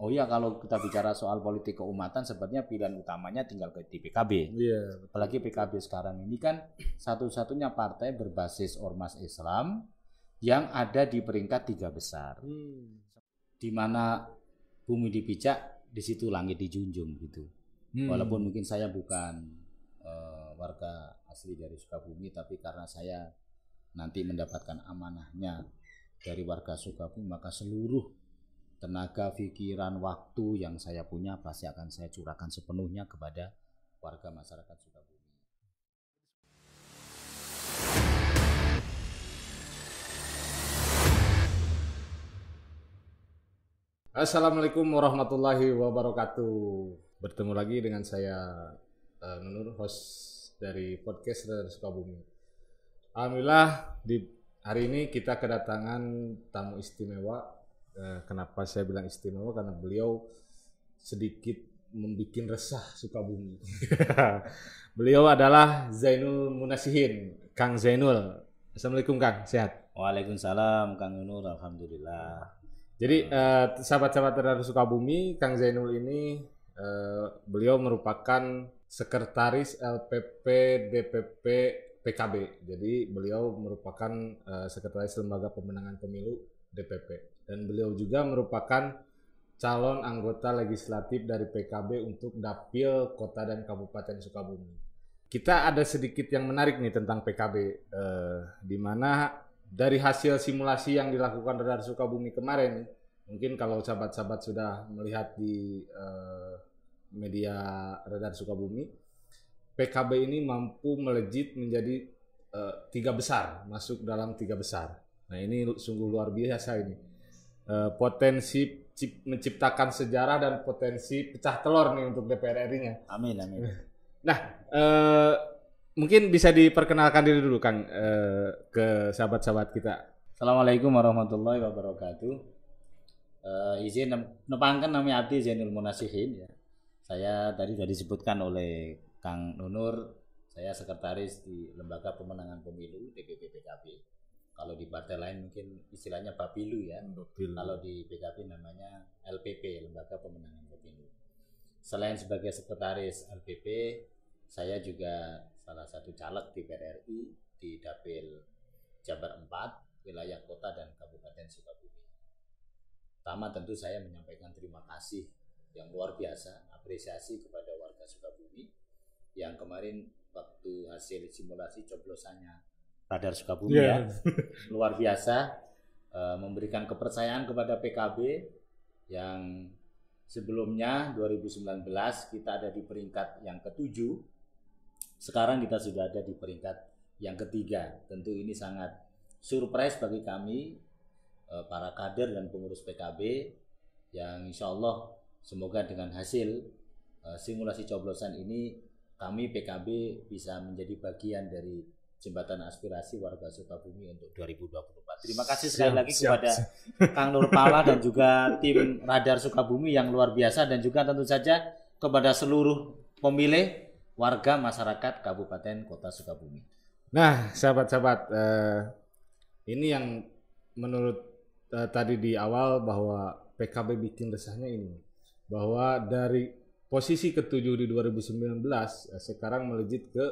Oh iya kalau kita bicara soal politik keumatan sebetulnya pilihan utamanya tinggal ke di PKB. Yeah, Apalagi PKB sekarang ini kan satu-satunya partai berbasis ormas Islam yang ada di peringkat tiga besar. Hmm. Di mana bumi dipijak, di situ langit dijunjung gitu. Hmm. Walaupun mungkin saya bukan uh, warga asli dari Sukabumi tapi karena saya nanti mendapatkan amanahnya dari warga Sukabumi maka seluruh tenaga, pikiran, waktu yang saya punya pasti akan saya curahkan sepenuhnya kepada warga masyarakat Sukabumi. Assalamualaikum warahmatullahi wabarakatuh. Bertemu lagi dengan saya eh, Nunur, host dari podcast dari Sukabumi. Alhamdulillah di hari ini kita kedatangan tamu istimewa Eh, kenapa saya bilang istimewa karena beliau sedikit membuat resah Sukabumi. beliau adalah Zainul Munasihin, Kang Zainul. Assalamualaikum Kang, sehat. Waalaikumsalam Kang Nur, alhamdulillah. Jadi eh, sahabat-sahabat uh, sahabat -sahabat Sukabumi, Kang Zainul ini uh, beliau merupakan sekretaris LPP DPP PKB. Jadi beliau merupakan uh, sekretaris lembaga pemenangan pemilu DPP dan beliau juga merupakan calon anggota legislatif dari PKB untuk dapil kota dan kabupaten Sukabumi. Kita ada sedikit yang menarik nih tentang PKB, eh, di mana dari hasil simulasi yang dilakukan Radar Sukabumi kemarin, mungkin kalau sahabat-sahabat sudah melihat di eh, media Radar Sukabumi, PKB ini mampu melejit menjadi eh, tiga besar, masuk dalam tiga besar. Nah ini sungguh luar biasa ini Eh, potensi cip, menciptakan sejarah dan potensi pecah telur nih untuk DPR RI-nya. Amin amin. Nah, eh mungkin bisa diperkenalkan diri dulu Kang eh, ke sahabat-sahabat kita. Assalamualaikum warahmatullahi wabarakatuh. Eh izin nepangkan nama Abdi Zainul Munasihin ya. Saya tadi sudah disebutkan oleh Kang Nunur, saya sekretaris di Lembaga Pemenangan Pemilu DPP PKB kalau di partai lain mungkin istilahnya Bapilu ya. Hmm, Bapilu. Kalau di PKP namanya LPP, Lembaga Pemenangan Pemilu. Selain sebagai sekretaris LPP, saya juga salah satu caleg di PRRI di Dapil Jabar 4, wilayah kota dan Kabupaten Sukabumi. Pertama tentu saya menyampaikan terima kasih yang luar biasa, apresiasi kepada warga Sukabumi yang kemarin waktu hasil simulasi coblosannya Radar Sukabumi yeah. ya. Luar biasa uh, memberikan kepercayaan kepada PKB yang sebelumnya 2019 kita ada di peringkat yang ketujuh. Sekarang kita sudah ada di peringkat yang ketiga. Tentu ini sangat surprise bagi kami uh, para kader dan pengurus PKB yang insya Allah semoga dengan hasil uh, simulasi coblosan ini kami PKB bisa menjadi bagian dari Jembatan Aspirasi Warga Sukabumi untuk 2024. Terima kasih sekali lagi siap, kepada siap. Kang Nurpala dan juga tim Radar Sukabumi yang luar biasa dan juga tentu saja kepada seluruh pemilih warga masyarakat Kabupaten Kota Sukabumi. Nah, sahabat-sahabat, eh, ini yang menurut eh, tadi di awal bahwa PKB bikin resahnya ini bahwa dari posisi ketujuh di 2019 eh, sekarang melejit ke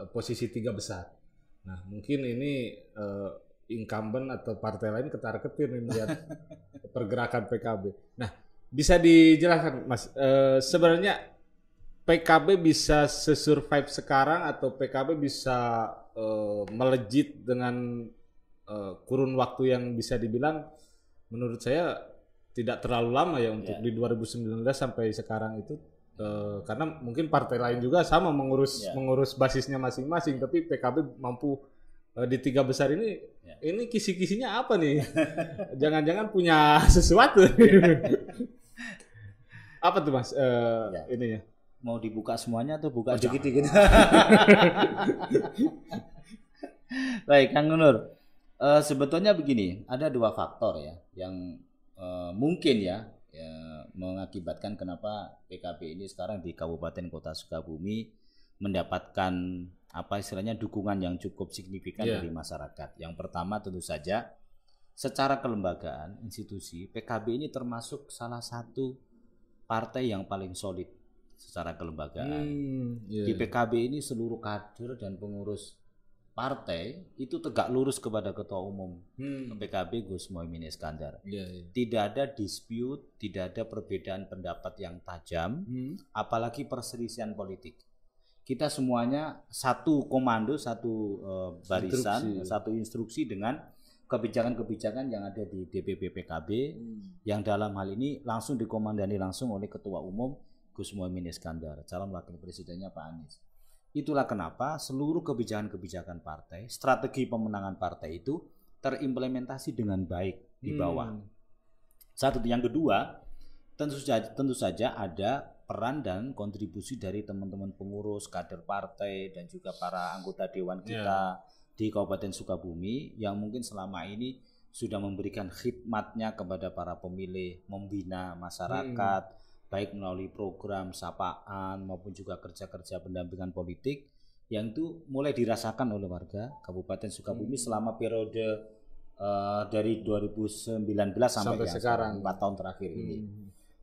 eh, posisi tiga besar Nah mungkin ini uh, incumbent atau partai lain ketar-ketir nih melihat pergerakan PKB. Nah bisa dijelaskan Mas, uh, sebenarnya PKB bisa sesurvive sekarang atau PKB bisa uh, melejit dengan uh, kurun waktu yang bisa dibilang menurut saya tidak terlalu lama ya untuk yeah. di 2019 sampai sekarang itu Uh, karena mungkin partai lain juga sama mengurus yeah. mengurus basisnya masing-masing tapi PKB mampu uh, di tiga besar ini yeah. ini kisi-kisinya apa nih jangan-jangan punya sesuatu apa tuh mas uh, eh, yeah. ininya mau dibuka semuanya atau buka oh, sedikit dikit gitu? baik Kang Nur uh, sebetulnya begini ada dua faktor ya yang uh, mungkin ya ya, mengakibatkan kenapa PKB ini sekarang di Kabupaten Kota Sukabumi mendapatkan apa istilahnya dukungan yang cukup signifikan yeah. dari masyarakat. Yang pertama tentu saja secara kelembagaan institusi PKB ini termasuk salah satu partai yang paling solid secara kelembagaan. Hmm, yeah. Di PKB ini seluruh kader dan pengurus partai itu tegak lurus kepada ketua umum hmm. PKB Gus Mohaimin Iskandar. Yeah, yeah. Tidak ada dispute, tidak ada perbedaan pendapat yang tajam, hmm. apalagi perselisihan politik. Kita semuanya satu komando, satu uh, barisan, instruksi. satu instruksi dengan kebijakan-kebijakan yang ada di DPP PKB hmm. yang dalam hal ini langsung dikomandani langsung oleh ketua umum Gus Mohaimin Iskandar, calon wakil presidennya Pak Anies. Itulah kenapa seluruh kebijakan-kebijakan partai, strategi pemenangan partai itu terimplementasi dengan baik di hmm. bawah. Hmm. Satu yang kedua, tentu saja tentu saja ada peran dan kontribusi dari teman-teman pengurus, kader partai dan juga para anggota dewan ya. kita yeah. di Kabupaten Sukabumi yang mungkin selama ini sudah memberikan khidmatnya kepada para pemilih, membina hmm. masyarakat. Hmm baik melalui program sapaan maupun juga kerja-kerja pendampingan politik yang itu mulai dirasakan oleh warga Kabupaten Sukabumi hmm. selama periode uh, dari 2019 sampai, sampai ya, sekarang 4 tahun terakhir hmm. ini.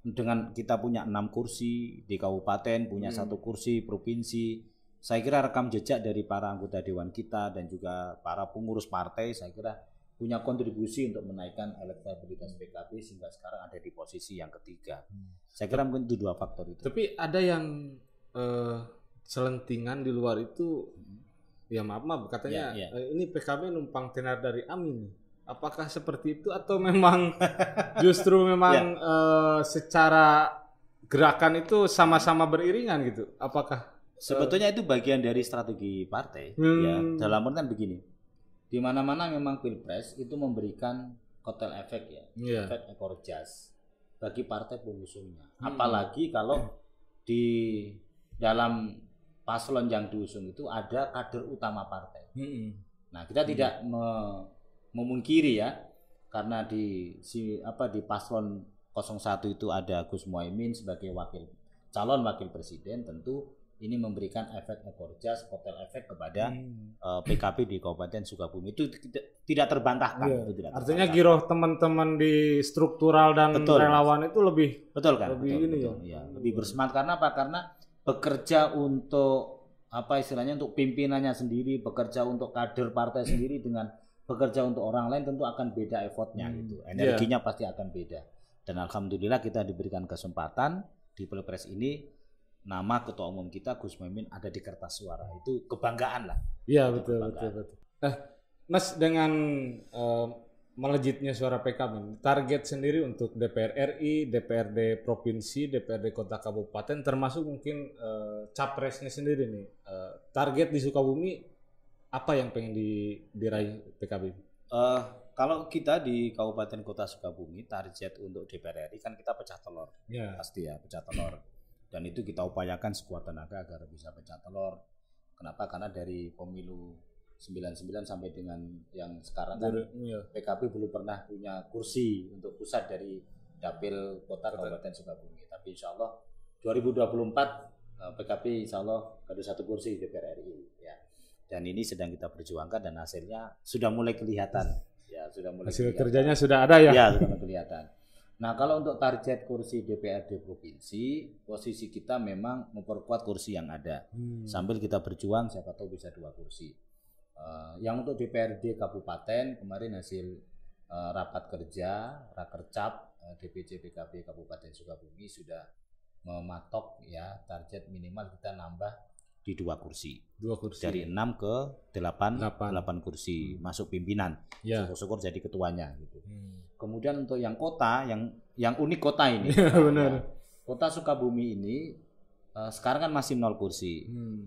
Dengan kita punya enam kursi di kabupaten, punya hmm. satu kursi provinsi. Saya kira rekam jejak dari para anggota dewan kita dan juga para pengurus partai saya kira punya kontribusi untuk menaikkan elektabilitas PKB sehingga sekarang ada di posisi yang ketiga. Hmm. Saya kira mungkin itu dua faktor itu. Tapi ada yang uh, selentingan di luar itu, hmm. ya maaf maaf katanya ya, ya. Uh, ini PKB numpang tenar dari Amin. Apakah seperti itu atau memang justru memang ya. uh, secara gerakan itu sama-sama beriringan gitu? Apakah? Sebetulnya uh, itu bagian dari strategi partai. Ya, hmm. Ya dalam kan begini di mana-mana memang pilpres itu memberikan kotel efek ya, yeah. efek ekor jas bagi partai pengusungnya. Hmm. Apalagi kalau di dalam paslon yang diusung itu ada kader utama partai. Hmm. Nah, kita hmm. tidak me memungkiri ya karena di si apa di paslon 01 itu ada Gus Muhaimin sebagai wakil calon wakil presiden tentu ini memberikan efek ekor jas kotel efek kepada hmm. uh, eh, PKP di Kabupaten Sukabumi itu tidak, terbantahkan yeah. itu tidak artinya giroh teman-teman di struktural dan betul, relawan itu lebih betul kan lebih betul, ini betul, ya. ya lebih bersemangat karena apa karena bekerja untuk apa istilahnya untuk pimpinannya sendiri bekerja untuk kader partai sendiri dengan bekerja untuk orang lain tentu akan beda effortnya hmm. gitu iya. energinya yeah. pasti akan beda dan alhamdulillah kita diberikan kesempatan di pilpres ini nama ketua umum kita Gus Muhaimin ada di kertas suara itu kebanggaan lah. Iya betul, betul betul Nah, Mas dengan uh, melejitnya suara PKB, target sendiri untuk DPR RI, DPRD provinsi, DPRD kota kabupaten, termasuk mungkin uh, capresnya sendiri nih, uh, target di Sukabumi apa yang pengen di, diraih PKB? Uh, kalau kita di Kabupaten Kota Sukabumi target untuk DPR RI kan kita pecah telur, yeah. pasti ya pecah telur dan itu kita upayakan sekuat tenaga agar bisa pecah telur kenapa karena dari pemilu 99 sampai dengan yang sekarang kan iya. PKB belum pernah punya kursi untuk pusat dari dapil kota Kabupaten Sukabumi tapi insya Allah 2024 PKB eh, insya Allah ada satu kursi DPR RI ya dan ini sedang kita perjuangkan dan hasilnya sudah mulai kelihatan ya sudah mulai hasil kelihatan. kerjanya sudah ada ya ya sudah kelihatan Nah, kalau untuk target kursi DPRD provinsi, posisi kita memang memperkuat kursi yang ada. Hmm. Sambil kita berjuang siapa tahu bisa dua kursi. Uh, yang untuk DPRD kabupaten kemarin hasil uh, rapat kerja Rakercap uh, eh, DPC PKB Kabupaten Sukabumi sudah mematok ya target minimal kita nambah di dua kursi. Dua kursi. Dari enam ke delapan, delapan, delapan kursi hmm. masuk pimpinan. Ya. Syukur-syukur jadi ketuanya gitu. Hmm. Kemudian untuk yang kota, yang yang unik kota ini. Iya, benar. Kota Sukabumi ini uh, sekarang kan masih nol kursi. Hmm.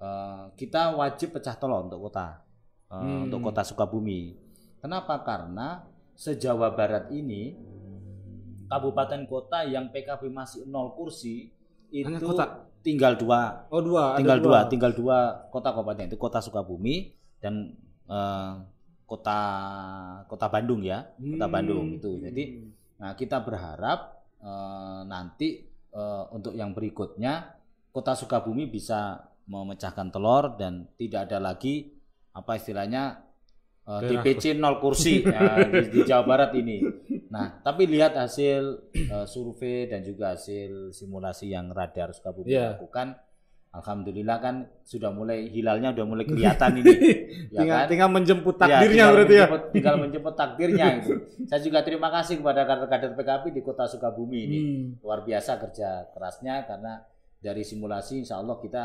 Uh, kita wajib pecah tolong untuk kota, uh, hmm. untuk kota Sukabumi. Kenapa? Karena sejawa Barat ini kabupaten kota yang PKB masih nol kursi itu Hanya kota. tinggal dua. Oh dua. Tinggal dua. dua. Tinggal dua kota kabupaten itu kota Sukabumi dan uh, kota kota Bandung ya hmm. kota Bandung itu hmm. jadi nah kita berharap uh, nanti uh, untuk yang berikutnya kota Sukabumi bisa memecahkan telur dan tidak ada lagi apa istilahnya uh, eh, DPC nol kursi ya, di, di Jawa Barat ini nah tapi lihat hasil uh, survei dan juga hasil simulasi yang radar Sukabumi yeah. lakukan Alhamdulillah kan sudah mulai hilalnya sudah mulai kelihatan ini. Ya tinggal, kan? tinggal menjemput ya, takdirnya ya, tinggal berarti ya. menjemput, ya. Tinggal menjemput takdirnya itu. Saya juga terima kasih kepada kader-kader PKP di Kota Sukabumi ini. Hmm. Luar biasa kerja kerasnya karena dari simulasi insya Allah kita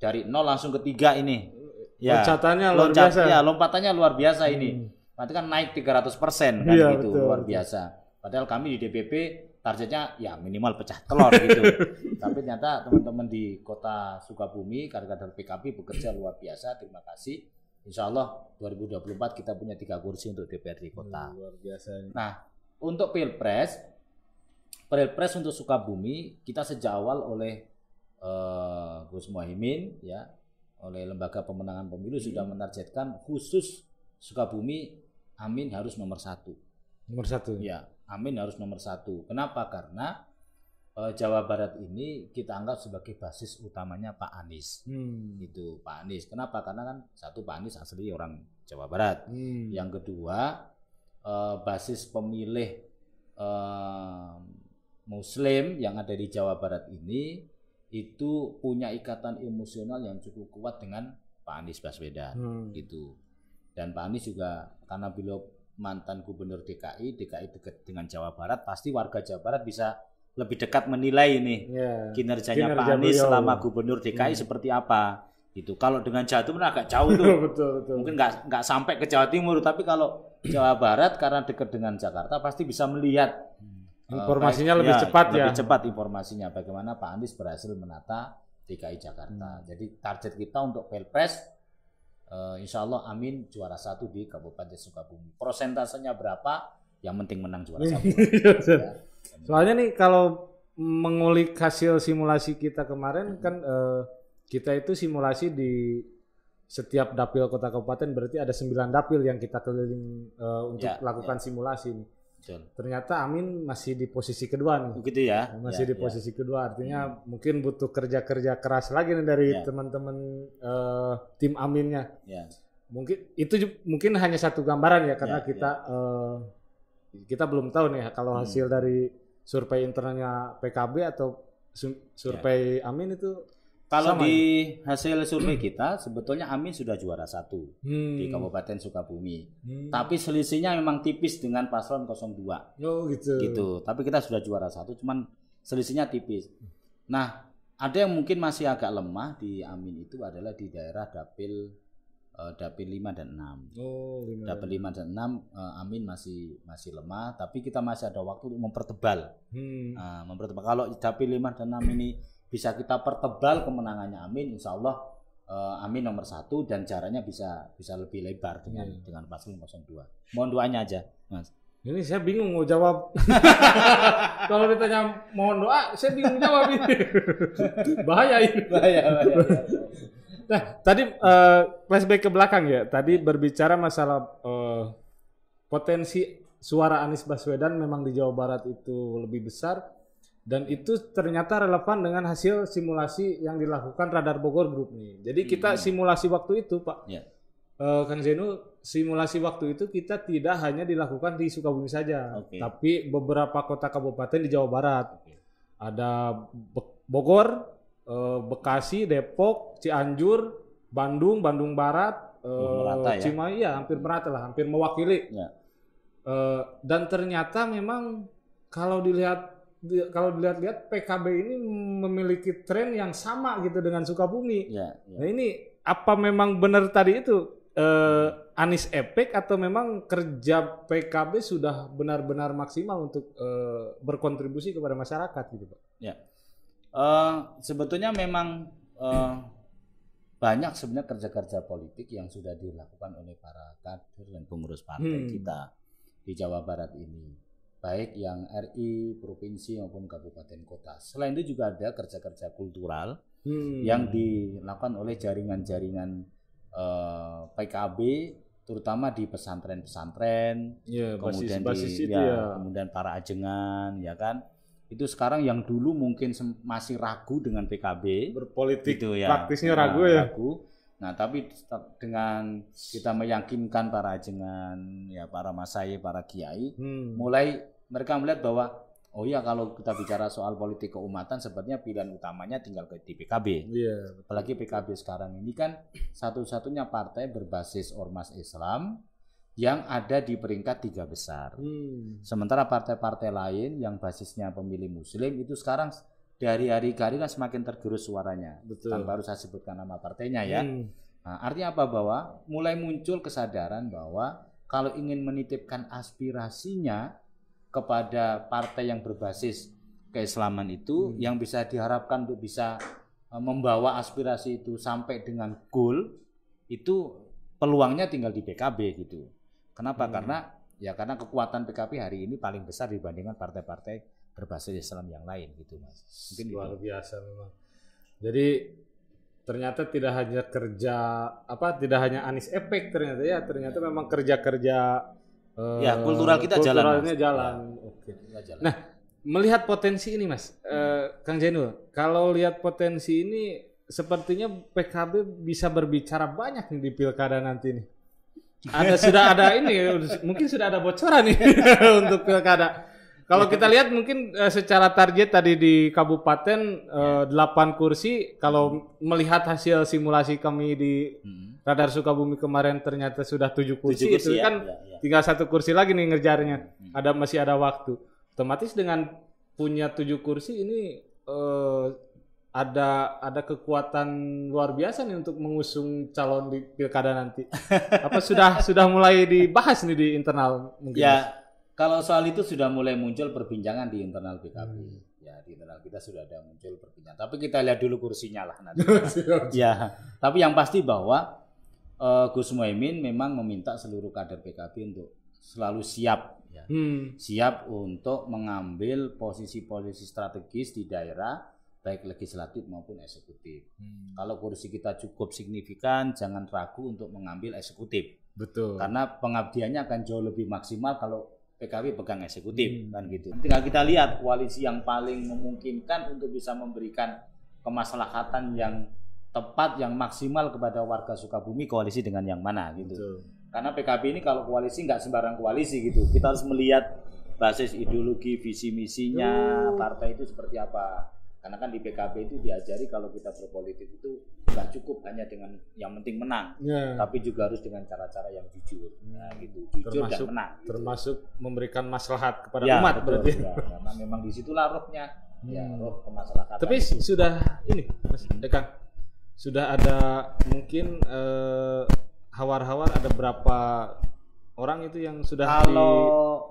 dari nol langsung ke tiga ini. Ya, Loncatannya luar loncat, biasa. Ya, lompatannya luar biasa hmm. ini. Berarti kan naik 300 persen kan ya, gitu, betul, luar biasa. Padahal kami di DPP targetnya ya minimal pecah telur gitu. Tapi ternyata teman-teman di kota Sukabumi, kader-kader PKB bekerja luar biasa. Terima kasih. Insya Allah 2024 kita punya tiga kursi untuk DPRD kota. Hmm, luar biasa. Nah, untuk pilpres, pilpres untuk Sukabumi kita sejak awal oleh uh, Gus Mohimin ya, oleh lembaga pemenangan pemilu hmm. sudah menargetkan khusus Sukabumi Amin harus nomor satu. Nomor satu. Ya, Amin harus nomor satu. Kenapa? Karena e, Jawa Barat ini kita anggap sebagai basis utamanya Pak Anies. Hmm. Itu Pak Anies. Kenapa? Karena kan satu Pak Anies asli orang Jawa Barat. Hmm. Yang kedua e, basis pemilih e, Muslim yang ada di Jawa Barat ini itu punya ikatan emosional yang cukup kuat dengan Pak Anies Baswedan hmm. gitu. Dan Pak Anies juga karena beliau mantan gubernur DKI, DKI dekat dengan Jawa Barat, pasti warga Jawa Barat bisa lebih dekat menilai ini yeah. kinerjanya Kinerja Pak Anies selama gubernur DKI hmm. seperti apa itu. Kalau dengan Jawa Timur agak jauh tuh, betul, betul. mungkin nggak nggak sampai ke Jawa Timur, tapi kalau Jawa Barat karena dekat dengan Jakarta pasti bisa melihat hmm. eh, informasinya uh, lebih ya, cepat lebih ya. cepat informasinya bagaimana Pak Anies berhasil menata DKI Jakarta. Hmm. Jadi target kita untuk Pilpres uh, eh, insya Allah Amin juara satu di Kabupaten Sukabumi. Prosentasenya berapa? Yang penting menang juara satu. Iya, ya, Soalnya nih kalau mengulik hasil simulasi kita kemarin kan uh, kita itu simulasi di setiap dapil kota kabupaten berarti ada sembilan dapil yang kita keliling uh, untuk ya, lakukan ya. simulasi Betul. Ternyata Amin masih di posisi kedua nih. Begitu ya. Masih ya, di ya. posisi ya. kedua. Artinya hmm. mungkin butuh kerja-kerja keras lagi nih dari ya. teman-teman uh, tim Aminnya. Ya. Mungkin itu mungkin hanya satu gambaran ya karena ya, kita ya. Uh, kita belum tahu nih kalau hmm. hasil hmm. dari survei internalnya PKB atau survei ya. Amin itu kalau di ya? hasil survei kita sebetulnya Amin sudah juara satu hmm. di Kabupaten Sukabumi. Hmm. Tapi selisihnya memang tipis dengan paslon 02. Oh gitu. Gitu. Tapi kita sudah juara satu, cuman selisihnya tipis. Nah, ada yang mungkin masih agak lemah di Amin itu adalah di daerah dapil uh, dapil 5 dan 6. Oh, 5. Dapil 5 dan 6 uh, eh, Amin masih masih lemah, tapi kita masih ada waktu untuk mempertebal. Hmm. Uh, mempertebal. Kalau dapil 5 dan 6 ini bisa kita pertebal kemenangannya Amin insya Allah uh, eh, Amin nomor satu dan jaraknya bisa bisa lebih lebar dengan hmm. dengan paslon 02 mohon doanya aja mas ini saya bingung mau jawab. Kalau ditanya mohon doa, saya bingung jawab ini. bahaya ini. Bahaya, bahaya. Nah, tadi uh, flashback ke belakang ya. Tadi berbicara masalah uh, potensi suara Anies Baswedan memang di Jawa Barat itu lebih besar dan itu ternyata relevan dengan hasil simulasi yang dilakukan Radar Bogor Group nih. Jadi kita hmm. simulasi waktu itu, Pak. Ya. Uh, eh, kan Zeno, simulasi waktu itu kita tidak hanya dilakukan di Sukabumi saja, okay. tapi beberapa kota kabupaten di Jawa Barat. Okay. Ada Be Bogor, uh, Bekasi, Depok, Cianjur, Bandung, Bandung Barat, uh, merata, ya? Cimahi, ya hampir merata lah, hampir mewakili. Ya. Uh, dan ternyata memang kalau dilihat kalau dilihat-lihat PKB ini memiliki tren yang sama gitu dengan Sukabumi. Ya, ya. Nah ini apa memang benar tadi itu eh, Anis Epek atau memang kerja PKB sudah benar-benar maksimal untuk eh, berkontribusi kepada masyarakat gitu Pak? Ya, uh, sebetulnya memang uh, banyak sebenarnya kerja-kerja politik yang sudah dilakukan oleh para kader dan pengurus partai hmm. kita di Jawa Barat ini baik yang RI, provinsi maupun kabupaten kota. Selain itu juga ada kerja-kerja kultural hmm. yang dilakukan oleh jaringan-jaringan eh, PKB terutama di pesantren-pesantren, ya, kemudian basis, basis di ya, ya. kemudian para ajengan, ya kan? Itu sekarang yang dulu mungkin masih ragu dengan PKB berpolitik, gitu ya, praktisnya ragu nah, ya. Ragu. Nah, tapi dengan kita meyakinkan para ajengan, ya para masai, para kiai, hmm. mulai mereka melihat bahwa oh ya kalau kita bicara soal politik keumatan sebenarnya pilihan utamanya tinggal ke di PKB. Yeah, iya, Apalagi PKB sekarang ini kan satu-satunya partai berbasis ormas Islam yang ada di peringkat tiga besar. Hmm. Sementara partai-partai lain yang basisnya pemilih Muslim itu sekarang dari hari ke hari kan semakin tergerus suaranya. Betul. Tanpa harus saya sebutkan nama partainya ya. Hmm. Nah, artinya apa bahwa mulai muncul kesadaran bahwa kalau ingin menitipkan aspirasinya kepada partai yang berbasis keislaman itu hmm. yang bisa diharapkan untuk bisa e, membawa aspirasi itu sampai dengan goal itu peluangnya tinggal di PKB gitu. Kenapa? Hmm. Karena ya karena kekuatan PKB hari ini paling besar dibandingkan partai-partai berbasis Islam yang lain gitu mas. Mungkin gitu. Luar gitu. biasa memang. Jadi ternyata tidak hanya kerja apa tidak hanya Anies efek ternyata ya ternyata ya. memang kerja-kerja ya eh, kultural kita jalan. jalan. Ya, oke. jalan. Nah, melihat potensi ini Mas, hmm. eh, Kang Zainul, kalau lihat potensi ini sepertinya PKB bisa berbicara banyak nih di pilkada nanti nih. Ada sudah ada ini mungkin sudah ada bocoran nih untuk pilkada. Kalau kita lihat mungkin uh, secara target tadi di kabupaten uh, kursi kalau melihat hasil simulasi kami di hmm. Radar Sukabumi kemarin ternyata sudah tujuh kursi, 7 kursi itu ya, kan ya, ya. tinggal satu kursi lagi nih ngerjarnya. Hmm. Ada masih ada waktu. Otomatis dengan punya tujuh kursi ini uh, ada ada kekuatan luar biasa nih untuk mengusung calon di pilkada nanti. Apa sudah sudah mulai dibahas nih di internal mungkin? Ya, kalau soal itu sudah mulai muncul perbincangan di internal PKB. Hmm. Ya, di internal kita sudah ada muncul perbincangan. Tapi kita lihat dulu kursinya lah nanti. ya, tapi yang pasti bahwa uh, Gus Muhaimin memang meminta seluruh kader PKB untuk selalu siap ya. Hmm. Siap untuk mengambil posisi-posisi strategis di daerah baik legislatif maupun eksekutif. Hmm. Kalau kursi kita cukup signifikan, jangan ragu untuk mengambil eksekutif. Betul. Karena pengabdiannya akan jauh lebih maksimal kalau PKB pegang eksekutif hmm. kan gitu. Tinggal kita lihat koalisi yang paling memungkinkan untuk bisa memberikan kemaslahatan yang tepat yang maksimal kepada warga Sukabumi koalisi dengan yang mana gitu. Betul. Karena PKB ini kalau koalisi nggak sembarang koalisi gitu. Kita harus melihat basis ideologi, visi misinya partai itu seperti apa. Karena kan di PKB itu diajari kalau kita berpolitik itu nggak cukup hanya dengan yang penting menang, yeah. tapi juga harus dengan cara-cara yang jujur. Hmm. Nah, gitu. Jujur termasuk, dan menang. Gitu. Termasuk memberikan maslahat kepada ya, umat betul, berarti. Ya, karena memang disitulah rohnya. Ya, hmm. Ya, roh kemaslahatan. Tapi itu. sudah ini, Mas hmm. Dekan, sudah ada mungkin hawar eh, hawar-hawar ada berapa orang itu yang sudah kalau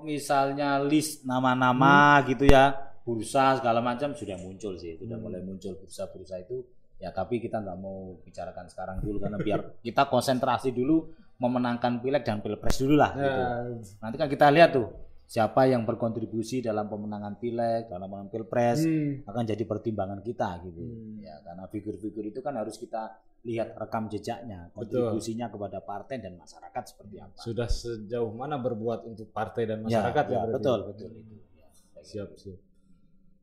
di... misalnya list nama-nama hmm. gitu ya bursa segala macam sudah muncul sih sudah hmm. mulai muncul bursa-bursa itu ya tapi kita nggak mau bicarakan sekarang dulu karena biar kita konsentrasi dulu memenangkan pileg dan pilpres dulu lah gitu. ya. nanti kan kita lihat tuh siapa yang berkontribusi dalam pemenangan pileg dalam pemenangan pilpres hmm. akan jadi pertimbangan kita gitu hmm. ya karena figur-figur itu kan harus kita lihat rekam jejaknya kontribusinya betul. kepada partai dan masyarakat seperti apa sudah sejauh mana berbuat untuk partai dan ya, masyarakat ya, ya, ya betul betul itu ya, siap siap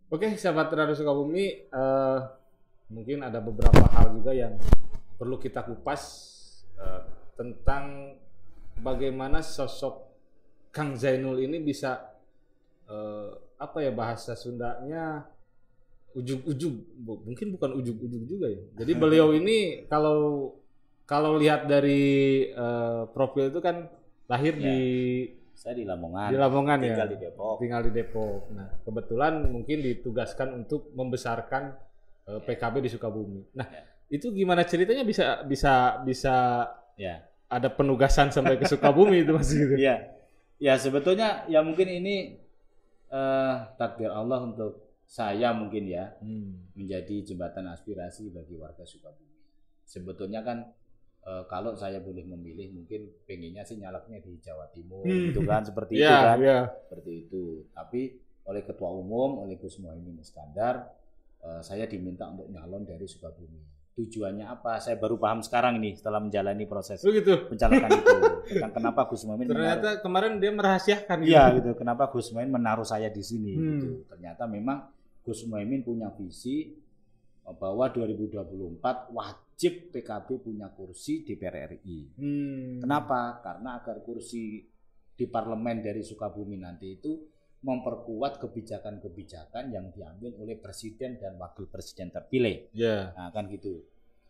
Oke, sahabat Radio Sukabumi, uh, eh, mungkin ada beberapa hal juga yang perlu kita kupas uh, tentang bagaimana sosok Kang Zainul ini bisa uh, apa ya bahasa Sundanya ujug-ujug, mungkin bukan ujug-ujug juga ya. Jadi beliau ini kalau kalau lihat dari uh, profil itu kan lahir yeah. di iya. Saya di Lamongan. Di Lamongan tinggal ya. Tinggal di Depok. Tinggal di Depok. Nah, kebetulan mungkin ditugaskan untuk membesarkan uh, eh, ya. PKB di Sukabumi. Nah, ya. itu gimana ceritanya bisa bisa bisa ya ada penugasan sampai ke Sukabumi itu masih gitu. Iya. Ya sebetulnya ya mungkin ini uh, takdir Allah untuk saya mungkin ya hmm. menjadi jembatan aspirasi bagi warga Sukabumi. Sebetulnya kan Uh, kalau saya boleh memilih mungkin pengennya sih nyalaknya di Jawa Timur hmm. gitu kan seperti yeah, itu kan yeah. seperti itu tapi oleh ketua umum oleh Gus Muhaimin Iskandar uh, saya diminta untuk nyalon dari Sukabumi tujuannya apa saya baru paham sekarang ini setelah menjalani proses oh, gitu. pencalonan itu tentang kenapa Gus Muhaimin ternyata menaruh, kemarin dia merahasiakan gitu. iya gitu. gitu kenapa Gus Muhaimin menaruh saya di sini hmm. gitu ternyata memang Gus Muhaimin punya visi eh, bahwa 2024 wajib wajib PKB punya kursi DPR RI. Hmm. Kenapa? Karena agar kursi di parlemen dari Sukabumi nanti itu memperkuat kebijakan-kebijakan yang diambil oleh presiden dan wakil presiden terpilih. Yeah. Nah, kan gitu.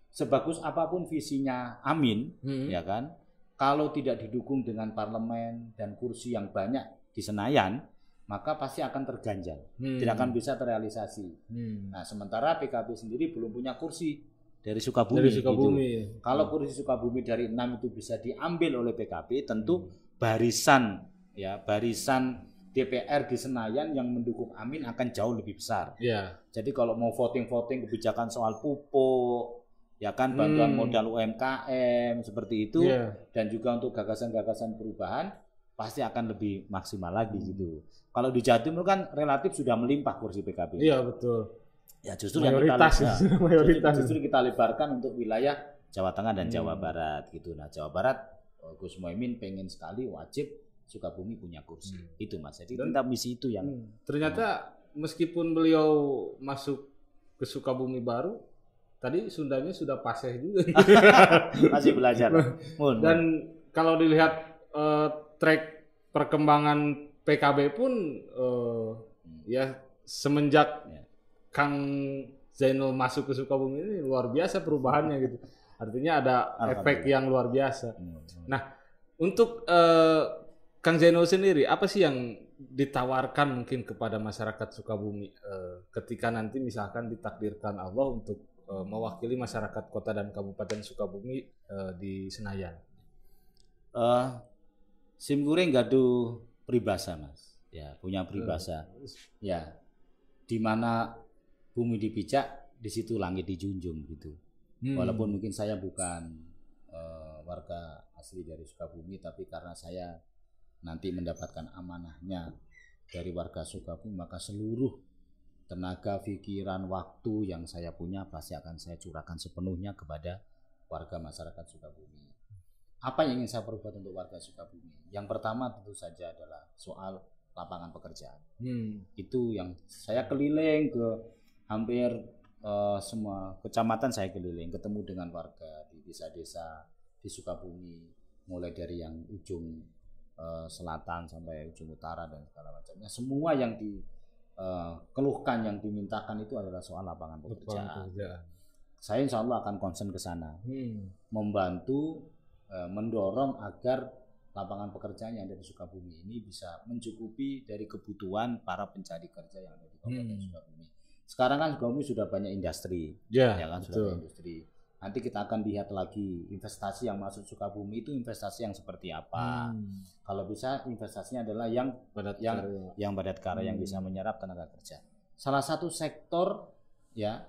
Sebagus apapun visinya Amin, hmm. ya kan? Kalau tidak didukung dengan parlemen dan kursi yang banyak di Senayan, maka pasti akan terganjal, hmm. tidak akan bisa terrealisasi. Hmm. Nah, sementara PKB sendiri belum punya kursi dari Sukabumi. Dari Sukabumi. Gitu. Ya. Kalau kursi Sukabumi dari enam itu bisa diambil oleh PKB, tentu barisan ya, barisan DPR di Senayan yang mendukung Amin akan jauh lebih besar. Ya. Jadi kalau mau voting-voting kebijakan soal pupuk, ya kan bantuan hmm. modal UMKM seperti itu ya. dan juga untuk gagasan-gagasan perubahan pasti akan lebih maksimal lagi gitu. Kalau di Jatim kan relatif sudah melimpah kursi PKB. Iya, betul. Ya justru mayoritas, yang kita, nah, mayoritas. Justru, justru kita lebarkan untuk wilayah Jawa Tengah dan hmm. Jawa Barat gitu. Nah Jawa Barat eh, Gus Mohaimin pengen sekali wajib Sukabumi punya kursi. Hmm. Itu Mas. Jadi dan, misi itu yang hmm. ternyata hmm. meskipun beliau masuk ke Sukabumi baru tadi Sundanya sudah paseh juga. Masih belajar. Nah, mohon, dan kalau dilihat uh, track perkembangan PKB pun uh, hmm. ya semenjak ya. Kang Zainul masuk ke Sukabumi ini luar biasa perubahannya gitu. Artinya ada efek yang luar biasa. Hmm, hmm. Nah, untuk uh, Kang Zainul sendiri, apa sih yang ditawarkan mungkin kepada masyarakat Sukabumi uh, ketika nanti misalkan ditakdirkan Allah untuk uh, mewakili masyarakat kota dan kabupaten Sukabumi uh, di Senayan? Uh, SIM goreng gaduh Mas. Ya, punya pribasa, Uh. Ya. Di mana bumi dipijak, di situ langit dijunjung gitu. Hmm. Walaupun mungkin saya bukan uh, warga asli dari Sukabumi, tapi karena saya nanti mendapatkan amanahnya dari warga Sukabumi, maka seluruh tenaga, pikiran, waktu yang saya punya pasti akan saya curahkan sepenuhnya kepada warga masyarakat Sukabumi. Apa yang ingin saya perbuat untuk warga Sukabumi? Yang pertama tentu saja adalah soal lapangan pekerjaan. Hmm. Itu yang saya keliling ke hampir uh, semua kecamatan saya keliling ketemu dengan warga di desa-desa di Sukabumi mulai dari yang ujung uh, selatan sampai ujung utara dan segala macamnya semua yang di eh, keluhkan yang dimintakan itu adalah soal lapangan pekerjaan. Saya insya Allah akan konsen ke sana, hmm. membantu mendorong agar lapangan pekerjaan yang ada di Sukabumi ini bisa mencukupi dari kebutuhan para pencari kerja yang ada di Kabupaten hmm. Sukabumi sekarang kan Gaumi sudah banyak industri, yeah, ya kan sudah industri. Nanti kita akan lihat lagi investasi yang masuk Sukabumi itu investasi yang seperti apa. Hmm. Kalau bisa investasinya adalah yang padat yang karya. yang padat karya hmm. yang bisa hmm. menyerap tenaga kerja. Salah satu sektor ya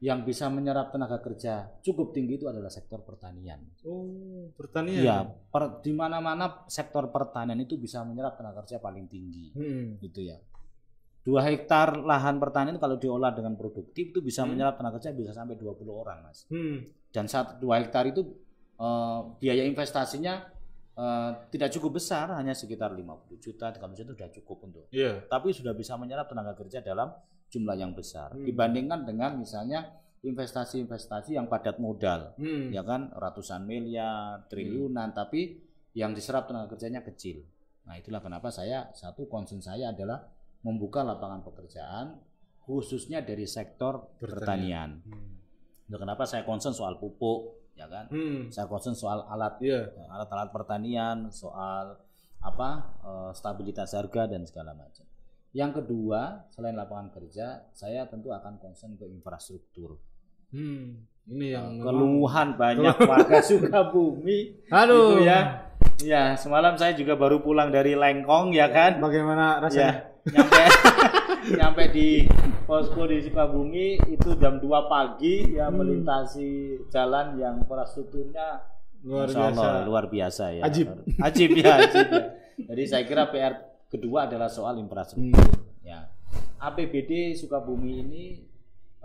yang bisa menyerap tenaga kerja cukup tinggi itu adalah sektor pertanian. Oh, pertanian. Ya, per, di mana-mana sektor pertanian itu bisa menyerap tenaga kerja paling tinggi. Hmm. Gitu ya. Dua hektar lahan pertanian kalau diolah dengan produktif itu bisa hmm. menyerap tenaga kerja bisa sampai 20 orang, Mas. Hmm. Dan saat dua hektar itu uh, biaya investasinya Uh, tidak cukup besar, hanya sekitar 50 juta, 30 juta sudah cukup untuk. Yeah. Tapi sudah bisa menyerap tenaga kerja dalam jumlah yang besar hmm. dibandingkan dengan misalnya investasi-investasi yang padat modal, hmm. ya kan ratusan miliar, triliunan, hmm. tapi yang diserap tenaga kerjanya kecil. Nah itulah kenapa saya satu concern saya adalah membuka lapangan pekerjaan khususnya dari sektor pertanian. Hmm. Nah, kenapa saya concern soal pupuk, ya kan? Hmm. Saya concern soal alat yeah. alat-alat pertanian, soal apa eh, stabilitas harga dan segala macam. Yang kedua, selain lapangan kerja, saya tentu akan concern ke infrastruktur. Hmm, ini nah, yang keluhan memang... banyak warga Sukabumi. Halo. Gitu ya. Ya, semalam saya juga baru pulang dari Lengkong ya, ya kan. Bagaimana ya. rasanya? Ya nyampe nyampe di posko di Sukabumi itu jam 2 pagi ya hmm. melintasi jalan yang infrastrukturnya luar biasa Allah, luar biasa ya ajib ajib ya ajib ya. jadi saya kira PR kedua adalah soal infrastruktur hmm. ya APBD Sukabumi ini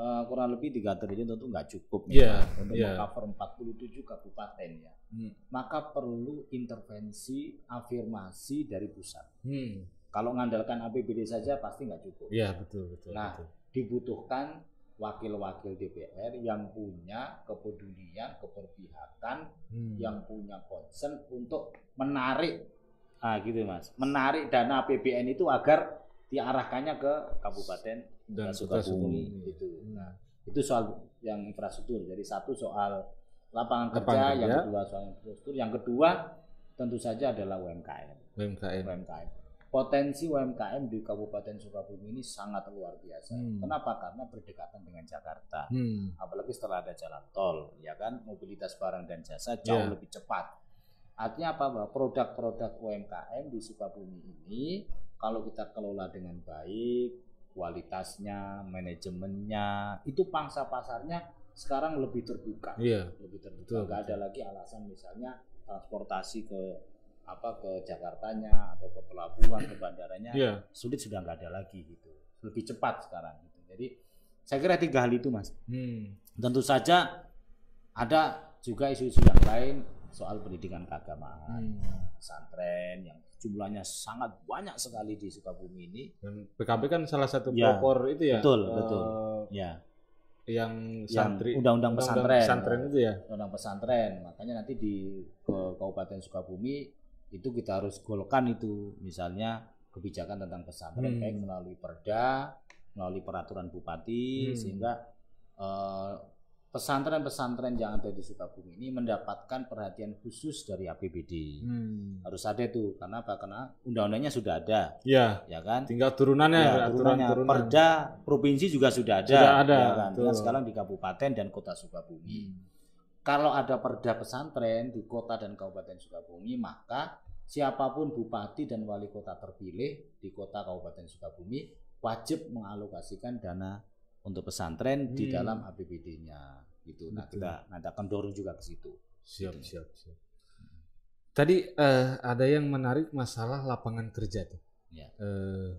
uh, kurang lebih tiga triliun tentu nggak cukup yeah, ya untuk yeah. Iya. puluh 47 kabupaten ya. Hmm. Maka perlu intervensi afirmasi dari pusat. Hmm. Kalau ngandalkan APBD saja pasti nggak cukup. Iya betul betul. Nah betul. dibutuhkan wakil-wakil DPR yang punya kepedulian, keperpihakan, hmm. yang punya concern untuk menarik, ah gitu mas, menarik dana APBN itu agar diarahkannya ke kabupaten dan Sukabumi iya. itu. Nah itu soal yang infrastruktur. Jadi satu soal lapangan, lapangan kerja, yang kedua soal infrastruktur, yang kedua tentu saja adalah UMKM. UMKM. UMKM potensi UMKM di Kabupaten Sukabumi ini sangat luar biasa. Hmm. Kenapa? Karena berdekatan dengan Jakarta. Hmm. Apalagi setelah ada jalan tol, ya kan, mobilitas barang dan jasa jauh yeah. lebih cepat. Artinya apa? mbak? produk-produk UMKM di Sukabumi ini kalau kita kelola dengan baik, kualitasnya, manajemennya, itu pangsa pasarnya sekarang lebih terbuka. Iya. Yeah. Lebih terbuka. Betul, ada lagi alasan misalnya transportasi ke apa ke Jakartanya atau ke pelabuhan ke bandaranya yeah. sulit sudah nggak ada lagi gitu lebih cepat sekarang gitu jadi saya kira tiga hal itu mas hmm. tentu saja ada juga isu-isu yang lain soal pendidikan keagamaan hmm. yang jumlahnya sangat banyak sekali di Sukabumi ini dan PKB kan salah satu ya, pelopor itu ya betul uh, betul ya yang santri undang-undang pesantren, undang pesantren itu ya undang pesantren makanya nanti di Kabupaten Sukabumi itu kita harus golkan itu misalnya kebijakan tentang pesantren hmm. baik melalui perda melalui peraturan bupati hmm. sehingga pesantren eh, pesantren-pesantren yang ada di Sukabumi ini mendapatkan perhatian khusus dari APBD. Hmm. Harus ada itu karena apa? Karena undang-undangnya sudah ada. Iya. Ya kan? Tinggal turunannya ya, turunannya. Turunan. Perda provinsi juga sudah ada. Sudah ada. Ya kan? Nah, sekarang di kabupaten dan kota Sukabumi. Hmm kalau ada perda pesantren di kota dan kabupaten Sukabumi, maka siapapun bupati dan wali kota terpilih di kota kabupaten Sukabumi wajib mengalokasikan dana untuk pesantren hmm. di dalam APBD-nya gitu. Nah, kita akan nah, dorong juga ke situ. Siap, gitu. siap, siap. Tadi uh, ada yang menarik masalah lapangan kerja tuh. Ya. Uh,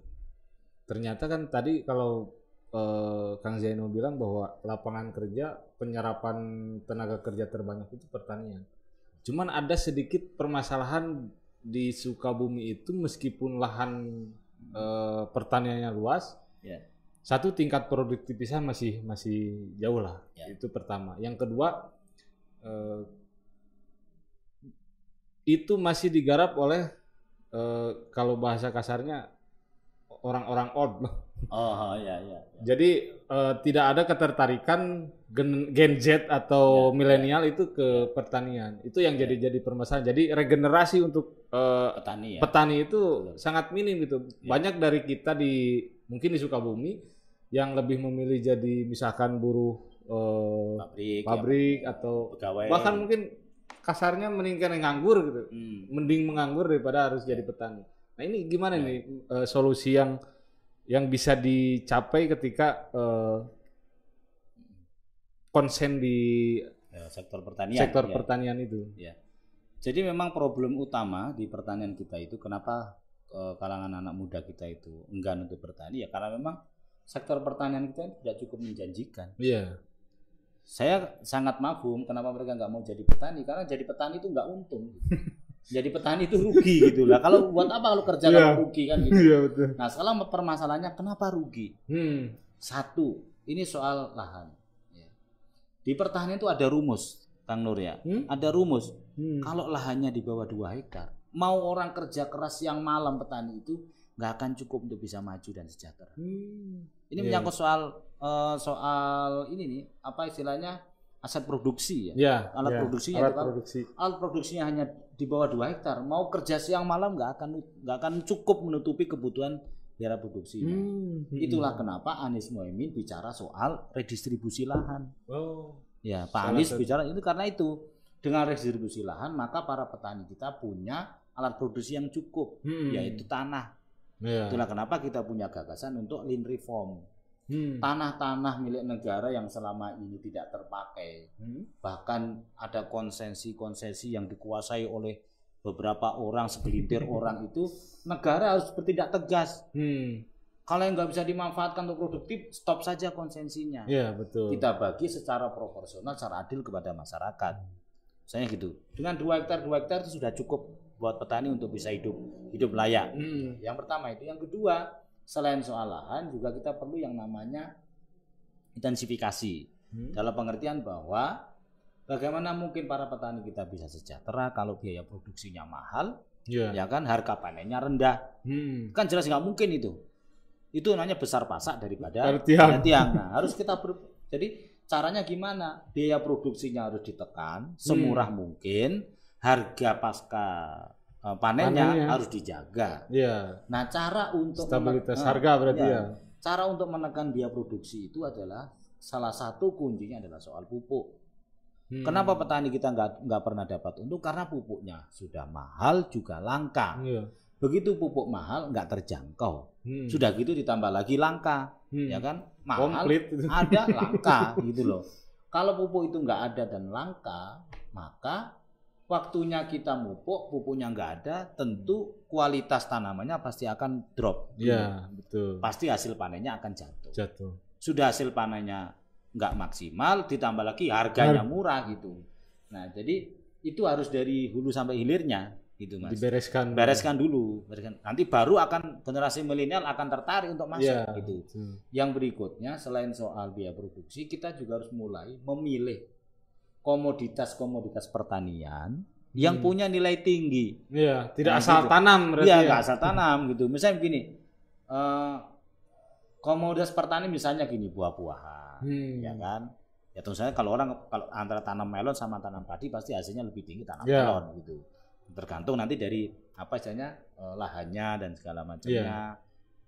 ternyata kan tadi kalau uh, Kang Zainul bilang bahwa lapangan kerja penyerapan tenaga kerja terbanyak itu pertanian. Cuman ada sedikit permasalahan di Sukabumi itu meskipun lahan e, pertaniannya luas, yeah. satu tingkat produktivitasnya masih masih jauh lah. Yeah. Itu pertama. Yang kedua e, itu masih digarap oleh e, kalau bahasa kasarnya orang-orang old Oh ya ya. Jadi uh, tidak ada ketertarikan gen, gen Z atau ya, milenial ya. itu ke pertanian. Itu yang ya. jadi jadi permasalahan. Jadi regenerasi untuk uh, petani ya. petani itu ya. sangat minim gitu. Ya. Banyak dari kita di mungkin di Sukabumi yang lebih memilih jadi misalkan buruh uh, eh, pabrik, pabrik ya, atau pegawai. bahkan mungkin kasarnya meningkat nganggur gitu. Hmm. Mending menganggur daripada harus jadi iya. petani. Nah, ini gimana ya. nih uh, solusi yang yang bisa dicapai ketika uh, konsen di ya, sektor pertanian. Sektor ya. pertanian itu. Ya. Jadi memang problem utama di pertanian kita itu kenapa uh, kalangan anak muda kita itu enggan untuk bertani ya karena memang sektor pertanian kita tidak cukup menjanjikan. Iya. saya sangat mafhum kenapa mereka nggak mau jadi petani karena jadi petani itu nggak untung jadi petani itu rugi gitu lah. Kalau buat apa kalau kerja yeah. kalau rugi kan gitu. yeah, betul. Nah, sekarang permasalahannya kenapa rugi? Hmm. Satu, ini soal lahan. Ya. Di pertanian itu ada rumus, Kang Nur ya. Hmm? Ada rumus. Hmm. Kalau lahannya di bawah dua hektar, mau orang kerja keras yang malam petani itu nggak akan cukup untuk bisa maju dan sejahtera. Hmm. Ini yeah. menyangkut soal uh, soal ini nih, apa istilahnya? aset produksi ya, ya alat ya, produksinya alat kan. produksi. alat produksinya hanya di bawah 2 hektar mau kerja siang malam nggak akan nggak akan cukup menutupi kebutuhan daerah produksi. Hmm, iya. Itulah hmm. kenapa Anies Mohaimin bicara soal redistribusi lahan. Oh. Ya, Pak Anies itu. bicara itu karena itu dengan redistribusi lahan maka para petani kita punya alat produksi yang cukup hmm. yaitu tanah. Yeah. Itulah kenapa kita punya gagasan untuk land reform. Hmm. tanah-tanah hmm. milik negara yang selama ini tidak terpakai hmm. bahkan ada konsesi-konsesi yang dikuasai oleh beberapa orang segelintir orang itu negara harus bertindak tegas hmm. kalau yang nggak bisa dimanfaatkan untuk produktif stop saja konsensinya ya betul kita bagi secara proporsional secara adil kepada masyarakat misalnya hmm. gitu dengan dua hektar dua hektar itu sudah cukup buat petani untuk bisa hidup hidup layak hmm. yang pertama itu yang kedua selain soal lahan juga kita perlu yang namanya intensifikasi hmm. dalam pengertian bahwa bagaimana mungkin para petani kita bisa sejahtera kalau biaya produksinya mahal yeah. ya kan harga panennya rendah hmm. kan jelas nggak mungkin itu itu namanya besar pasak daripada tiang. tiang nah harus kita ber... jadi caranya gimana biaya produksinya harus ditekan semurah hmm. mungkin harga pasca Eh, panennya, panennya harus dijaga. Iya. Nah, cara untuk stabilitas menekan, harga berarti ya. ya. Cara untuk menekan biaya produksi itu adalah salah satu kuncinya adalah soal pupuk. Hmm. Kenapa petani kita nggak nggak pernah dapat untung? Karena pupuknya sudah mahal juga langka. Iya. Begitu pupuk mahal nggak terjangkau. Hmm. Sudah gitu ditambah lagi langka, hmm. ya kan? Mahal Komplit. ada langka gitu loh. Kalau pupuk itu nggak ada dan langka, maka waktunya kita mupuk, pupuknya nggak ada, tentu kualitas tanamannya pasti akan drop. Iya, betul. Pasti hasil panennya akan jatuh. Jatuh. Sudah hasil panennya nggak maksimal, ditambah lagi harganya murah gitu. Nah, jadi itu harus dari hulu sampai hilirnya gitu mas. Dibereskan. Bereskan dulu. Bereskan. Nanti baru akan generasi milenial akan tertarik untuk masuk yeah. gitu. betul. Yang berikutnya selain soal biaya produksi, kita juga harus mulai memilih komoditas-komoditas pertanian yang hmm. punya nilai tinggi. Iya, nah, tidak nah, asal gitu. tanam berarti. Iya, ya. nggak ya. asal tanam gitu. Misalnya begini, uh, komoditas pertanian misalnya gini buah-buahan, hmm. ya kan? Ya tentu saja kalau orang kalau antara tanam melon sama tanam padi pasti hasilnya lebih tinggi tanam yeah. melon gitu. Tergantung nanti dari apa istilahnya uh, lahannya dan segala macamnya. Yeah. Iya.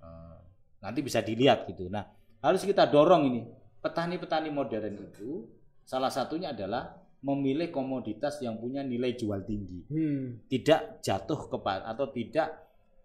Uh, nanti bisa dilihat gitu. Nah, harus kita dorong ini petani-petani modern itu Salah satunya adalah memilih komoditas yang punya nilai jual tinggi. Hmm. Tidak jatuh kepada atau tidak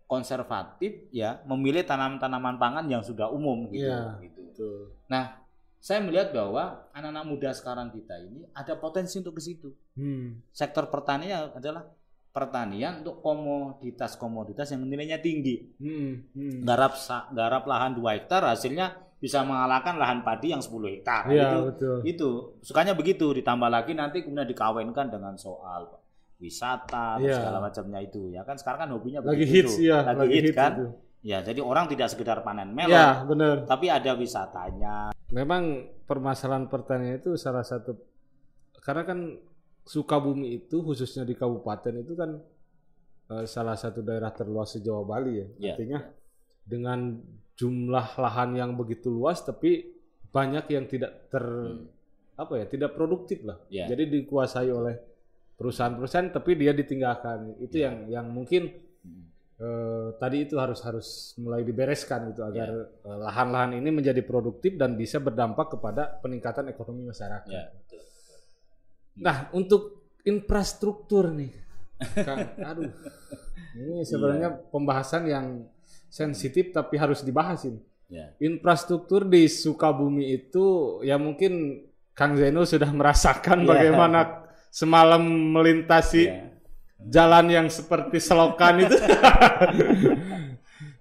konservatif ya memilih tanaman tanaman pangan yang sudah umum gitu. ya, gitu. Betul. Nah, saya melihat bahwa anak-anak muda sekarang kita ini ada potensi untuk ke situ. Hmm. Sektor pertanian adalah pertanian untuk komoditas-komoditas yang nilainya tinggi. Hmm, hmm. Garap garap lahan dua hektar hasilnya bisa mengalahkan lahan padi yang 10 hektar. Ya, itu, betul. itu sukanya begitu ditambah lagi nanti kemudian dikawinkan dengan soal wisata ya. segala macamnya itu ya kan sekarang kan hobinya lagi begitu. hits ya lagi, lagi hits kan itu. ya jadi orang tidak sekedar panen melon ya, bener. tapi ada wisatanya memang permasalahan pertanian itu salah satu karena kan Sukabumi itu khususnya di kabupaten itu kan eh, salah satu daerah terluas di Jawa Bali ya. Yeah. Artinya dengan jumlah lahan yang begitu luas tapi banyak yang tidak ter hmm. apa ya tidak produktif lah yeah. jadi dikuasai oleh perusahaan-perusahaan tapi dia ditinggalkan itu yeah. yang yang mungkin hmm. eh, tadi itu harus harus mulai dibereskan gitu ya. agar lahan eh, lahan-lahan ini menjadi produktif dan bisa berdampak kepada peningkatan ekonomi masyarakat yeah. Ya, nah untuk infrastruktur nih Kang aduh ini sebenarnya yeah. pembahasan yang sensitif tapi harus dibahas Yeah. Infrastruktur di Sukabumi itu ya mungkin Kang Zeno sudah merasakan yeah. bagaimana semalam melintasi yeah. jalan yang seperti selokan itu.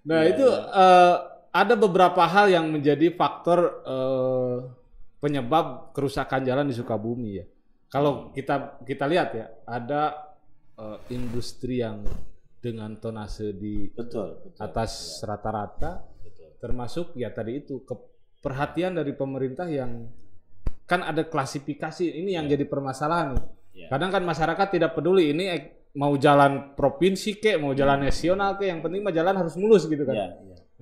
nah yeah. itu uh, ada beberapa hal yang menjadi faktor uh, penyebab kerusakan jalan di Sukabumi ya. Kalau hmm. kita kita lihat ya ada uh, industri yang dengan tonase di betul, betul, atas iya. rata-rata ya. termasuk ya tadi itu perhatian dari pemerintah yang kan ada klasifikasi ini yang ya. jadi permasalahan ya. kadang kan masyarakat tidak peduli ini mau jalan provinsi ke, mau iya. jalan nasional ke, yang penting mah jalan harus mulus gitu kan iya,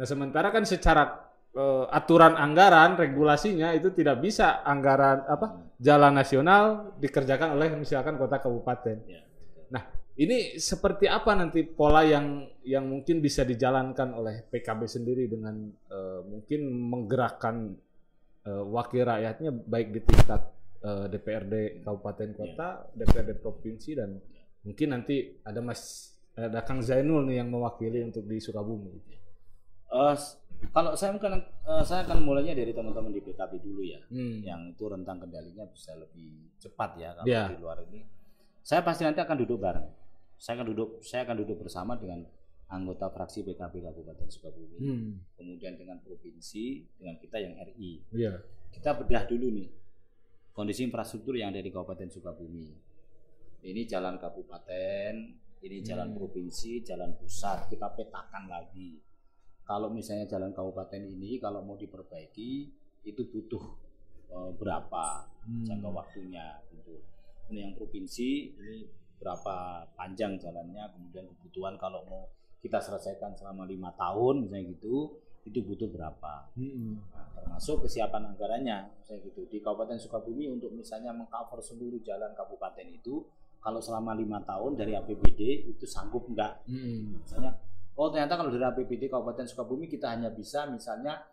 nah sementara kan secara uh, aturan anggaran regulasinya itu tidak bisa anggaran apa jalan nasional dikerjakan oleh misalkan kota kabupaten ini seperti apa nanti pola yang yang mungkin bisa dijalankan oleh PKB sendiri dengan uh, mungkin menggerakkan uh, wakil rakyatnya baik di tingkat uh, eh, DPRD kabupaten kota, ya. DPRD provinsi dan mungkin nanti ada Mas ada Kang Zainul nih yang mewakili untuk di Sukabumi. Uh, kalau saya akan uh, saya akan mulainya dari teman-teman di PKB dulu ya, hmm. yang itu rentang kendalinya bisa lebih cepat ya kalau ya. di luar ini saya pasti nanti akan duduk bareng saya akan duduk saya akan duduk bersama dengan anggota fraksi PKB Kabupaten Sukabumi, hmm. kemudian dengan provinsi, dengan kita yang RI. Yeah. Kita bedah dulu nih kondisi infrastruktur yang ada di Kabupaten Sukabumi. Ini jalan kabupaten, ini jalan hmm. provinsi, jalan pusat. Kita petakan lagi. Kalau misalnya jalan kabupaten ini kalau mau diperbaiki itu butuh eh, berapa hmm. jangka waktunya gitu. Ini yang provinsi ini berapa panjang jalannya kemudian kebutuhan kalau mau kita selesaikan selama lima tahun misalnya gitu itu butuh berapa hmm. nah, termasuk kesiapan anggarannya misalnya gitu di Kabupaten Sukabumi untuk misalnya mengcover seluruh jalan kabupaten itu kalau selama lima tahun dari APBD itu sanggup enggak hmm. misalnya oh ternyata kalau dari APBD Kabupaten Sukabumi kita hanya bisa misalnya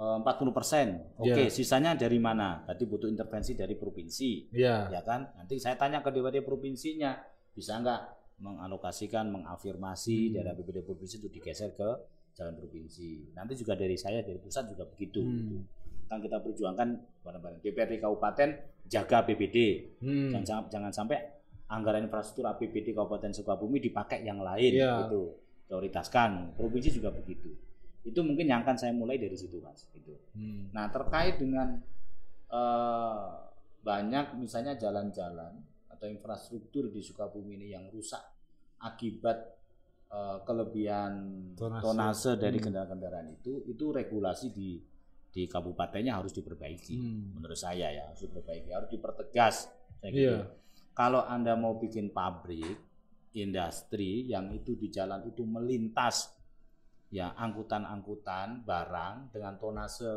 40 eh, persen, oke, okay, iya. yeah. sisanya dari mana? Tadi butuh intervensi dari provinsi, yeah. ya kan? Nanti saya tanya ke DPD provinsinya, bisa nggak mengalokasikan, mengafirmasi hmm. daerah BPD provinsi itu digeser ke jalan provinsi. Nanti juga dari saya dari pusat juga begitu. Hmm. Kan kita perjuangkan bareng-bareng DPRD kabupaten jaga BPD. Hmm. Jangan, jangan sampai anggaran infrastruktur APBD Kabupaten Sukabumi dipakai yang lain yeah. gitu. Prioritaskan. Provinsi juga begitu. Itu mungkin yang akan saya mulai dari situ, Mas. gitu. Hmm. Nah, terkait dengan uh, banyak misalnya jalan-jalan atau infrastruktur di Sukabumi ini yang rusak akibat uh, kelebihan tonase, tonase dari hmm. kendaraan-kendaraan itu itu regulasi di di kabupatennya harus diperbaiki hmm. menurut saya ya harus diperbaiki harus dipertegas saya Yeah. Kalau Anda mau bikin pabrik, industri yang itu di jalan itu melintas ya angkutan-angkutan barang dengan tonase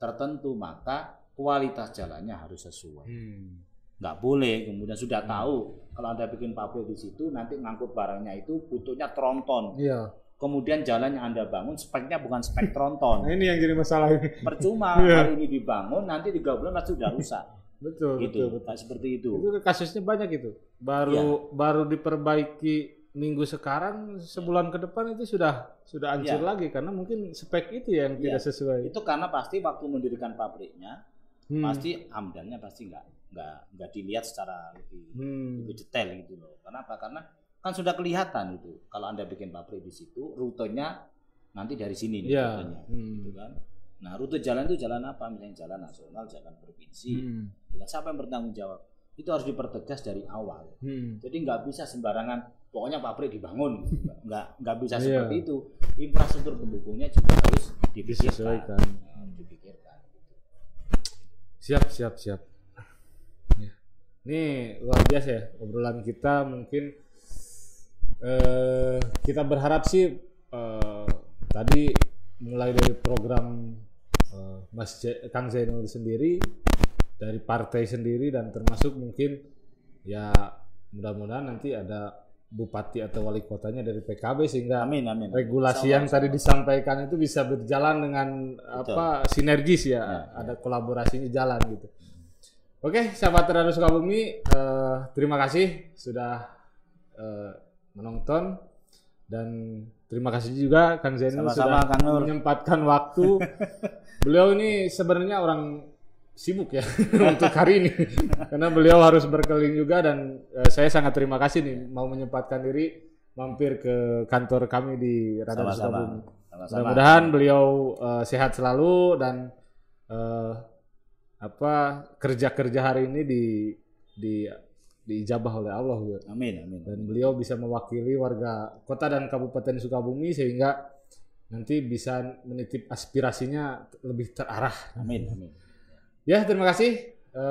tertentu, maka kualitas jalannya harus sesuai. Hmm nggak boleh kemudian sudah hmm. tahu kalau anda bikin pabrik di situ nanti ngangkut barangnya itu butuhnya tronton iya. kemudian jalan yang anda bangun speknya bukan spek tronton nah, ini yang jadi masalah ini percuma yeah. hari ini dibangun nanti tiga bulan pasti sudah rusak betul gitu. betul, betul. seperti itu itu kan kasusnya banyak itu baru iya. baru diperbaiki minggu sekarang sebulan ke depan itu sudah sudah iya. hancur iya. lagi karena mungkin spek itu yang iya. tidak sesuai. Itu karena pasti waktu mendirikan pabriknya hmm. pasti amdannya pasti enggak nggak nggak dilihat secara lebih hmm. lebih detail gitu loh. Kenapa? Karena kan sudah kelihatan itu. Kalau anda bikin pabrik di situ, rutenya nanti dari sini nih yeah. rutenya, hmm. gitu kan. Nah rute jalan itu jalan apa? Misalnya jalan nasional, jalan provinsi. Hmm. Dengan siapa yang bertanggung jawab? Itu harus dipertegas dari awal. Hmm. Jadi nggak bisa sembarangan. Pokoknya pabrik dibangun, gitu. nggak nggak bisa yeah. seperti itu. Infrastruktur pendukungnya juga harus dipikirkan. Disesuaikan. dipikirkan. Gitu. Siap, siap, siap. Ini luar biasa ya obrolan kita mungkin eh, kita berharap sih eh, tadi mulai dari program eh, Mas J Kang Zainul sendiri dari partai sendiri dan termasuk mungkin ya mudah-mudahan nanti ada bupati atau wali kotanya dari PKB sehingga amin, amin. regulasi sama, yang tadi disampaikan itu bisa berjalan dengan Betul. apa sinergis ya, ya, ya. ada ya. kolaborasinya jalan gitu. Oke, sahabat Radio Sukabumi, uh, terima kasih sudah uh, menonton dan terima kasih juga Kang Zainul Sama-sama, sudah Kang menyempatkan waktu. beliau ini sebenarnya orang sibuk ya untuk hari ini karena beliau harus berkeliling juga dan uh, saya sangat terima kasih nih mau menyempatkan diri mampir ke kantor kami di Radio Sukabumi. Mudah-mudahan beliau uh, sehat selalu dan uh, apa kerja-kerja hari ini di di diijabah oleh Allah gitu. Amin amin. Dan beliau bisa mewakili warga kota dan kabupaten Sukabumi sehingga nanti bisa menitip aspirasinya lebih terarah. Amin amin. Ya, terima kasih. E,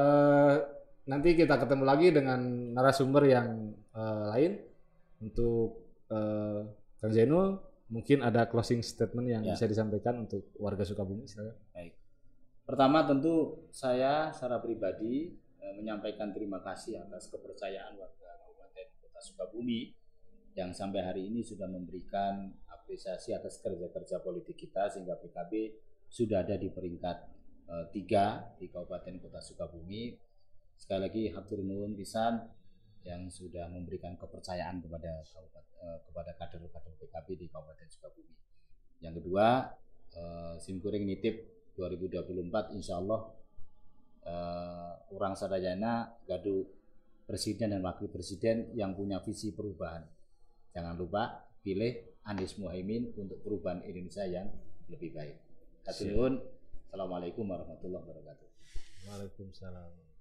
nanti kita ketemu lagi dengan narasumber yang e, lain untuk e, Kang Zainul mungkin ada closing statement yang ya. bisa disampaikan untuk warga Sukabumi silakan. Baik. Pertama tentu saya secara pribadi eh, menyampaikan terima kasih atas kepercayaan warga Kabupaten Kota Sukabumi yang sampai hari ini sudah memberikan apresiasi atas kerja-kerja politik kita sehingga PKB sudah ada di peringkat eh, tiga di Kabupaten Kota Sukabumi. Sekali lagi hatur nuwun pisan yang sudah memberikan kepercayaan kepada kabupaten, eh, kepada kader-kader PKB di Kabupaten Sukabumi. Yang kedua, eh, Simkuring nitip 2024 insya Allah uh, orang Sarayana gaduh presiden dan wakil presiden yang punya visi perubahan. Jangan lupa pilih Anies Muhaimin untuk perubahan Indonesia yang lebih baik. Assalamualaikum warahmatullahi wabarakatuh. Waalaikumsalam.